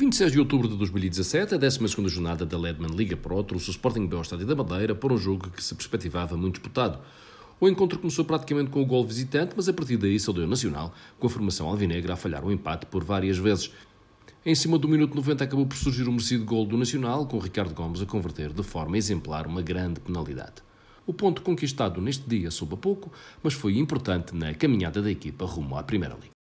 26 de outubro de 2017, a 12ª jornada da Ledman Liga Pro trouxe o Sporting B ao Estádio da Madeira para um jogo que se perspectivava muito disputado. O encontro começou praticamente com o gol visitante, mas a partir daí o Nacional, com a formação alvinegra a falhar o empate por várias vezes. Em cima do minuto 90 acabou por surgir o merecido gol do Nacional, com Ricardo Gomes a converter de forma exemplar uma grande penalidade. O ponto conquistado neste dia soube a pouco, mas foi importante na caminhada da equipa rumo à Primeira Liga.